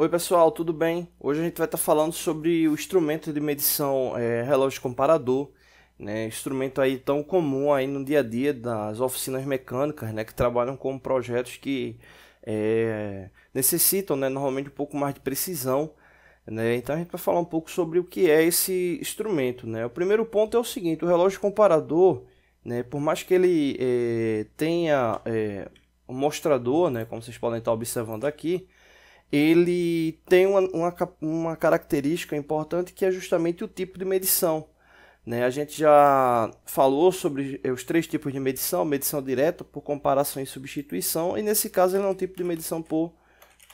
Oi pessoal, tudo bem? Hoje a gente vai estar tá falando sobre o instrumento de medição é, relógio comparador, né? instrumento aí tão comum aí no dia a dia das oficinas mecânicas, né? que trabalham com projetos que é, necessitam, né? normalmente um pouco mais de precisão. Né? Então a gente vai falar um pouco sobre o que é esse instrumento. Né? O primeiro ponto é o seguinte: o relógio comparador, né? por mais que ele é, tenha é, um mostrador, né? como vocês podem estar tá observando aqui ele tem uma, uma, uma, característica importante que é justamente o tipo de medição. Né? A gente já falou sobre os três tipos de medição: medição direta, por comparação e substituição, e nesse caso ele é um tipo de medição por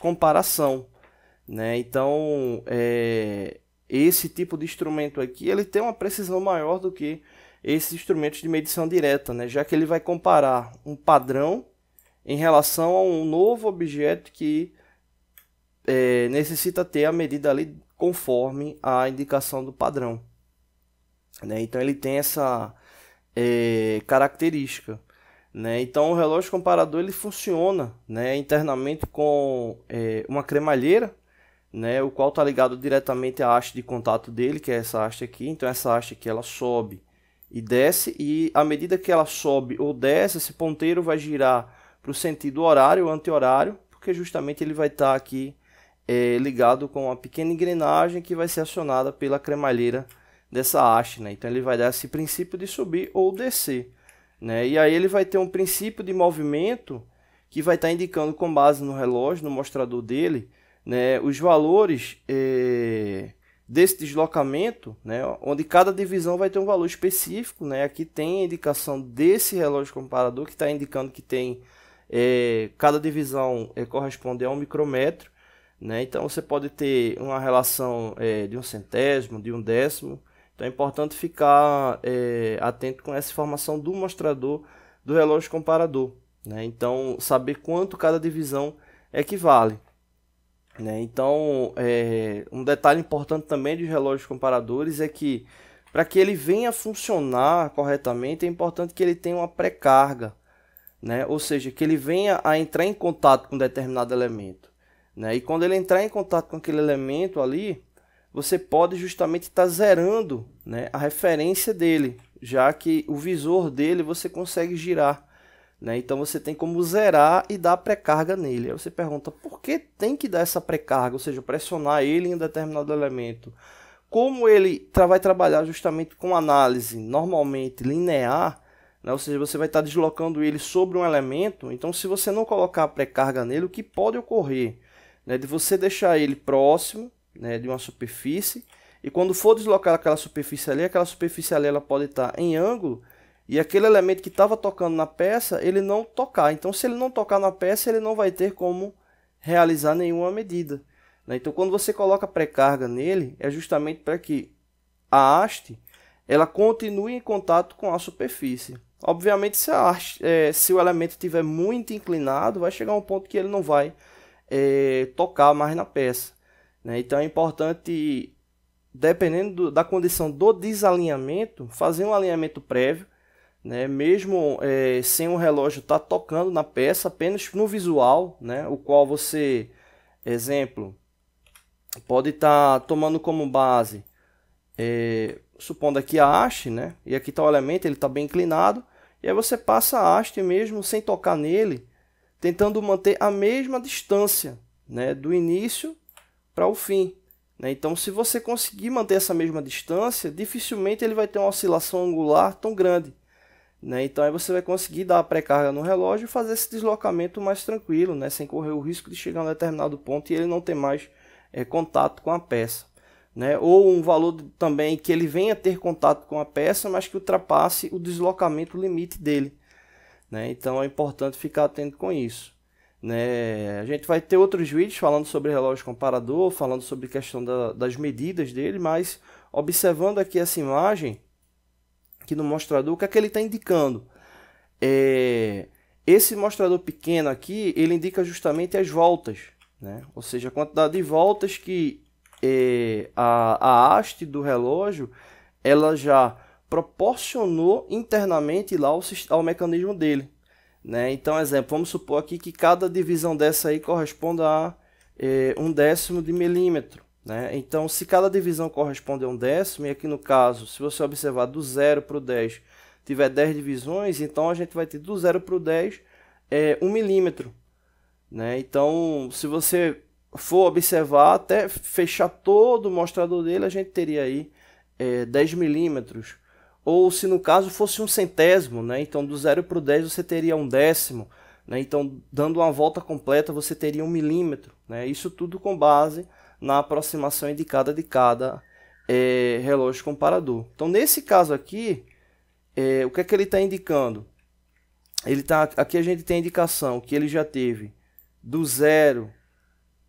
comparação. Né? Então, é, esse tipo de instrumento aqui ele tem uma precisão maior do que esses instrumentos de medição direta, né? já que ele vai comparar um padrão em relação a um novo objeto que é, necessita ter a medida ali conforme a indicação do padrão. Né? Então ele tem essa é, característica. Né? Então o relógio comparador ele funciona né, internamente com é, uma cremalheira, né, o qual está ligado diretamente à haste de contato dele, que é essa haste aqui. Então essa haste aqui ela sobe e desce e à medida que ela sobe ou desce, esse ponteiro vai girar para o sentido horário ou anti-horário, porque justamente ele vai estar tá aqui é, ligado com uma pequena engrenagem que vai ser acionada pela cremalheira dessa haste. Né? Então ele vai dar esse princípio de subir ou descer. Né? E aí ele vai ter um princípio de movimento que vai estar tá indicando com base no relógio, no mostrador dele, né, os valores é, desse deslocamento, né, onde cada divisão vai ter um valor específico. Né? Aqui tem a indicação desse relógio comparador que está indicando que tem é, cada divisão é, corresponde a um micrômetro. Né? Então você pode ter uma relação é, de um centésimo, de um décimo. Então é importante ficar é, atento com essa informação do mostrador do relógio comparador. Né? Então saber quanto cada divisão equivale. Né? Então é, um detalhe importante também dos relógios comparadores é que para que ele venha a funcionar corretamente é importante que ele tenha uma pré-carga. Né? Ou seja, que ele venha a entrar em contato com determinado elemento. Né? E quando ele entrar em contato com aquele elemento ali, você pode justamente estar tá zerando né, a referência dele, já que o visor dele você consegue girar. Né? Então você tem como zerar e dar pré-carga nele. Aí você pergunta por que tem que dar essa pré-carga, ou seja, pressionar ele em um determinado elemento. Como ele tra vai trabalhar justamente com análise normalmente linear, né? ou seja, você vai estar tá deslocando ele sobre um elemento, então se você não colocar a pré-carga nele, o que pode ocorrer? né, de você deixar ele próximo né, de uma superfície e quando for deslocar aquela superfície ali, aquela superfície ali ela pode estar tá em ângulo e aquele elemento que estava tocando na peça, ele não tocar. Então, se ele não tocar na peça, ele não vai ter como realizar nenhuma medida. Né? Então, quando você coloca pré-carga nele, é justamente para que a haste ela continue em contato com a superfície. Obviamente, se, a haste, é, se o elemento estiver muito inclinado, vai chegar um ponto que ele não vai é, tocar mais na peça. Né? Então é importante, dependendo do, da condição do desalinhamento, fazer um alinhamento prévio, né? mesmo é, sem o relógio estar tá tocando na peça, apenas no visual, né? o qual você, exemplo, pode estar tá tomando como base, é, supondo aqui a haste, né? e aqui está o elemento, ele está bem inclinado, e aí você passa a haste mesmo sem tocar nele, tentando manter a mesma distância né, do início para o fim. Né? Então, se você conseguir manter essa mesma distância, dificilmente ele vai ter uma oscilação angular tão grande. Né? Então, aí você vai conseguir dar a pré-carga no relógio e fazer esse deslocamento mais tranquilo, né? sem correr o risco de chegar a um determinado ponto e ele não ter mais é, contato com a peça. Né? Ou um valor também que ele venha ter contato com a peça, mas que ultrapasse o deslocamento limite dele. Né? Então é importante ficar atento com isso. Né? A gente vai ter outros vídeos falando sobre relógio comparador, falando sobre questão da, das medidas dele, mas observando aqui essa imagem, aqui no mostrador, o que é que ele está indicando? É, esse mostrador pequeno aqui, ele indica justamente as voltas, né? ou seja, a quantidade de voltas que é, a, a haste do relógio ela já proporcionou internamente lá ao, ao mecanismo dele. Né? Então, exemplo, vamos supor aqui que cada divisão dessa aí corresponda a eh, um décimo de milímetro. Né? Então, se cada divisão corresponde a um décimo, e aqui no caso, se você observar do 0 para o 10, tiver 10 divisões, então a gente vai ter do 0 para o 10 é, um milímetro. Né? Então, se você for observar até fechar todo o mostrador dele, a gente teria aí é, eh, 10 milímetros ou se no caso fosse um centésimo, né? Então do zero para o 10 você teria um décimo, né? Então dando uma volta completa você teria um milímetro, né? Isso tudo com base na aproximação indicada de cada é, relógio comparador. Então nesse caso aqui, é, o que é que ele está indicando? Ele tá, aqui a gente tem a indicação que ele já teve do zero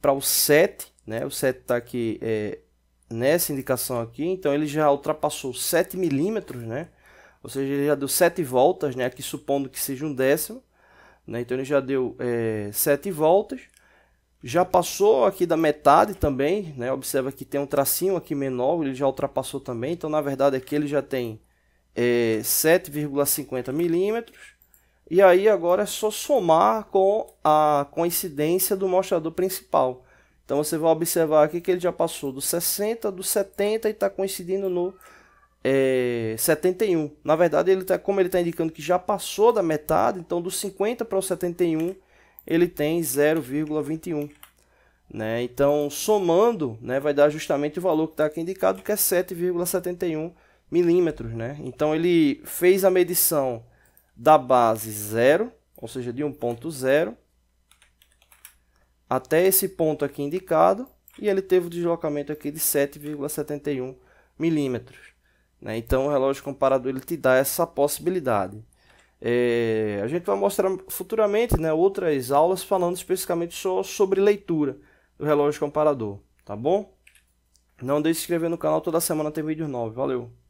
para o 7, né? O 7 está aqui é, nessa indicação aqui, então ele já ultrapassou 7 milímetros, né? Ou seja, ele já deu 7 voltas, né? Aqui supondo que seja um décimo, né? Então ele já deu é, 7 voltas. Já passou aqui da metade também, né? Observa que tem um tracinho aqui menor, ele já ultrapassou também. Então, na verdade, aqui ele já tem é, 7,50 milímetros. E aí agora é só somar com a coincidência do mostrador principal. Então você vai observar aqui que ele já passou do 60, do 70 e está coincidindo no é, eh, 71. Na verdade, ele tá, como ele está indicando que já passou da metade, então do 50 para o 71 ele tem 0,21. Né? Então, somando, né, vai dar justamente o valor que está aqui indicado, que é 7,71 milímetros. Né? Então, ele fez a medição da base 0, ou seja, de 1.0, até esse ponto aqui indicado e ele teve o um deslocamento aqui de 7,71 milímetros. Né? Então o relógio comparador ele te dá essa possibilidade. É, a gente vai mostrar futuramente né, outras aulas falando especificamente só sobre leitura do relógio comparador, tá bom? Não deixe de se inscrever no canal, toda semana tem vídeo novo. Valeu!